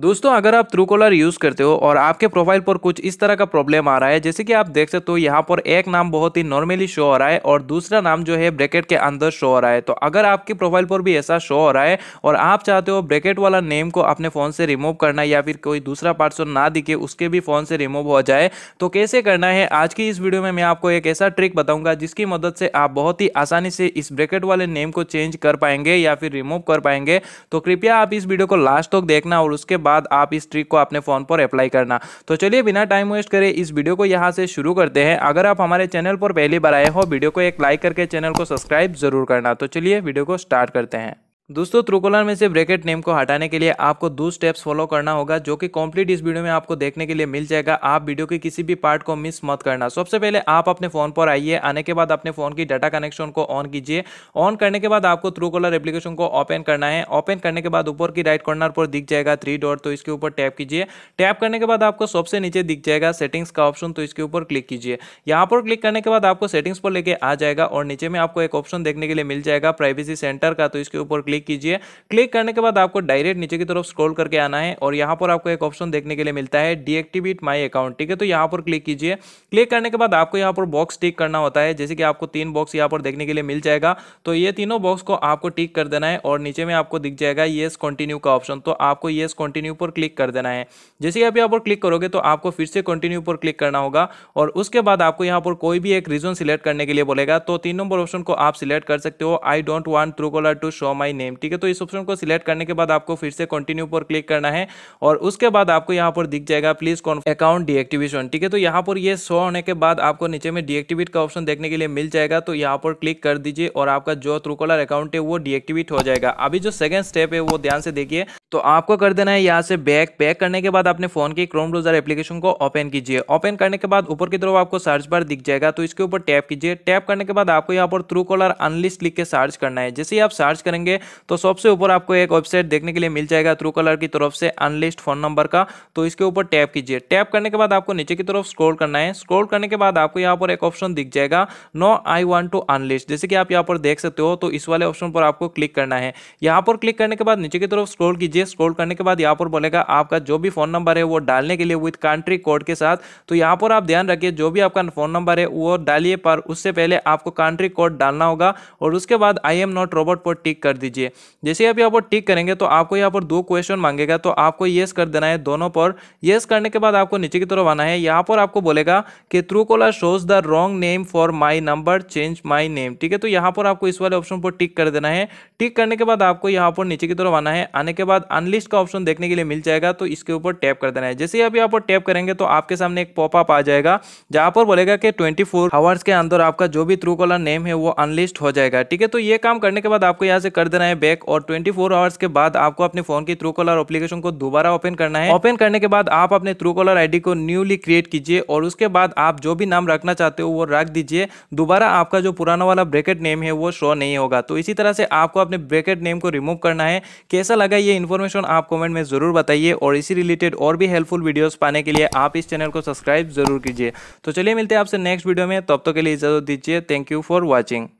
दोस्तों अगर आप ट्रू कॉलर यूज़ करते हो और आपके प्रोफाइल पर कुछ इस तरह का प्रॉब्लम आ रहा है जैसे कि आप देख सकते हो यहाँ पर एक नाम बहुत ही नॉर्मली शो हो रहा है और दूसरा नाम जो है ब्रैकेट के अंदर शो हो रहा है तो अगर आपके प्रोफाइल पर भी ऐसा शो हो रहा है और आप चाहते हो ब्रैकेट वाला नेम को अपने फ़ोन से रिमूव करना या फिर कोई दूसरा पार्सल ना दिखे उसके भी फ़ोन से रिमूव हो जाए तो कैसे करना है आज की इस वीडियो में मैं आपको एक ऐसा ट्रिक बताऊँगा जिसकी मदद से आप बहुत ही आसानी से इस ब्रैकेट वाले नेम को चेंज कर पाएंगे या फिर रिमूव कर पाएंगे तो कृपया आप इस वीडियो को लास्ट तक देखना और उसके बाद बाद आप इस ट्रिक को अपने फ़ोन पर अप्लाई करना तो चलिए बिना टाइम वेस्ट करें इस वीडियो को यहाँ से शुरू करते हैं अगर आप हमारे चैनल पर पहली बार आए हो वीडियो को एक लाइक करके चैनल को सब्सक्राइब जरूर करना तो चलिए वीडियो को स्टार्ट करते हैं दोस्तों त्रुकोलर में से ब्रैकेट नेम को हटाने के लिए आपको दो स्टेप्स फॉलो करना होगा जो कि कंप्लीट इस वीडियो में आपको देखने के लिए मिल जाएगा आप वीडियो के किसी भी पार्ट को मिस मत करना सबसे पहले आप अपने फोन पर आइए आने के बाद अपने फोन की डाटा कनेक्शन को ऑन कीजिए ऑन करने के बाद आपको त्रुकोलर एप्लीकेशन को ओपन करना है ओपन करने के बाद ऊपर की राइट कॉर्नर पर दिख जाएगा थ्री डॉट तो इसके ऊपर टैप कीजिए टैप करने के बाद आपको सबसे नीचे दिख जाएगा सेटिंग्स का ऑप्शन तो इसके ऊपर क्लिक कीजिए यहाँ पर क्लिक करने के बाद आपको सेटिंग्स पर लेके आ जाएगा और नीचे में आपको एक ऑप्शन देखने के लिए मिल जाएगा प्राइवेसी सेंटर का तो इसके ऊपर क्लिक क्लिक कीजिए क्लिक करने के बाद आपको डायरेक्ट नीचे की तरफ स्क्रॉल करके आना है और यहाँ पर आपको एक ऑप्शन देखने के लिए मिलता है डीएक्टिवेट माई अकाउंट ठीक है तो यहाँ पर क्लिक कीजिए क्लिक करने के बाद आपको यहाँ पर बॉक्स टिक करना होता है जैसे कि आपको तीन बॉक्स यहाँ पर देखने के लिए मिल जाएगा तो ये तीनों बॉक्स को आपको टिक कर देना है और नीचे में आपको दिख जाएगा येस कंटिन्यू का ऑप्शन तो आपको येस कंटिन्यू पर क्लिक कर देना है जैसे कि आप यहाँ पर क्लिक करोगे तो आपको फिर से कंटिन्यू पर क्लिक करना होगा और उसके बाद आपको यहाँ पर कोई भी एक रीजन सिलेक्ट करने के लिए बोलेगा तो तीन नंबर ऑप्शन को आप सिलेक्ट कर सकते हो I don't want Truecaller to show my name name ठीक है तो इस ऑप्शन को सिलेक्ट करने के बाद आपको फिर से कंटिन्यू पर क्लिक करना है और उसके बाद आपको यहाँ पर दिख जाएगा प्लीज अकाउंट डीएक्टिवेशन ठीक है तो यहाँ पर ये शो होने के बाद आपको नीचे में डीएक्टिवेट का ऑप्शन देखने के लिए मिल जाएगा तो यहाँ पर क्लिक कर दीजिए और आपका जो ट्रूकॉलर अकाउंट है वो डीएक्टिवेट हो जाएगा अभी जो सेकंड स्टेप है वो ध्यान से देखिए तो आपको कर देना है यहाँ से बैक पैक करने के बाद अपने फोन की क्रोम ब्राउजर एप्लीकेशन को ओपन कीजिए ओपन करने के बाद ऊपर की तरफ आपको सर्च बार दिख जाएगा तो इसके ऊपर टैप कीजिए टैप करने के बाद आपको यहाँ पर थ्रू कॉलर अनलिस्ट लिख के सर्च करना है जैसे ही आप सर्च करेंगे तो सबसे ऊपर आपको एक वेबसाइट देखने के लिए मिल जाएगा थ्रू कॉलर की तरफ से अनलिस्ट फोन नंबर का तो इसके ऊपर टैप कीजिए टैप करने के बाद आपको नीचे की तरफ स्क्रोल करना है स्क्रोल करने के बाद आपको यहाँ पर एक ऑप्शन दिख जाएगा no I want to unlist जैसे कि आप यहाँ पर देख सकते हो तो इस वाले ऑप्शन पर आपको क्लिक करना है यहाँ पर क्लिक करने के बाद नीचे की तरफ स्क्रोल कीजिए कीजिए स्क्रॉल करने के बाद यहाँ पर बोलेगा आपका जो भी फ़ोन नंबर है वो डालने के लिए विथ कंट्री कोड के साथ तो यहाँ पर आप ध्यान रखिए जो भी आपका फ़ोन नंबर है वो डालिए पर उससे पहले आपको कंट्री कोड डालना होगा और उसके बाद आई एम नॉट रोबोट पर टिक कर दीजिए जैसे आप यहाँ पर टिक करेंगे तो आपको यहाँ पर दो क्वेश्चन मांगेगा तो आपको येस कर देना है दोनों पर येस करने के बाद आपको नीचे की तरफ आना है यहाँ पर आपको बोलेगा कि Truecaller shows the wrong name for my number change my name ठीक है तो यहाँ पर आपको इस वाले ऑप्शन पर टिक कर देना है टिक करने के बाद आपको यहाँ पर नीचे की तरफ आना है आने के बाद अनलिस्ट का ऑप्शन देखने के लिए मिल जाएगा तो इसके ऊपर टैप कर देना है जैसे ही आप टैप करेंगे तो आपके सामने एक पॉपअप आ जाएगा जहां पर बोलेगा कि ट्वेंटी आवर्स के अंदर आपका जो भी ट्रू कॉलर नेम है वो अनलिस्ट हो जाएगा ठीक है तो ये काम करने के बाद आपको यहाँ से कर देना है बैक और ट्वेंटी आवर्स के बाद आपको अपने फोन की ट्रू कॉलर अपलीकेशन को दोबारा ओपन करना है ओपन करने के बाद आप अपने ट्रू कॉलर आई को न्यूली क्रिएट कीजिए और उसके बाद आप जो भी नाम रखना चाहते हो वो रख दीजिए दोबारा आपका जो पुराना वाला ब्रेकेट नेम है वो शो नहीं होगा तो इसी तरह से आपको अपने ब्रेकेट नेम को रिमूव करना है कैसा लगा ये इन्फॉर्मेशन इन्फॉर्मेशन आप कमेंट में ज़रूर बताइए और इसी रिलेटेड और भी हेल्पफुल वीडियोस पाने के लिए आप इस चैनल को सब्सक्राइब जरूर कीजिए तो चलिए मिलते हैं आपसे नेक्स्ट वीडियो में तब तक तो के लिए इजाज़त दीजिए थैंक यू फॉर वॉचिंग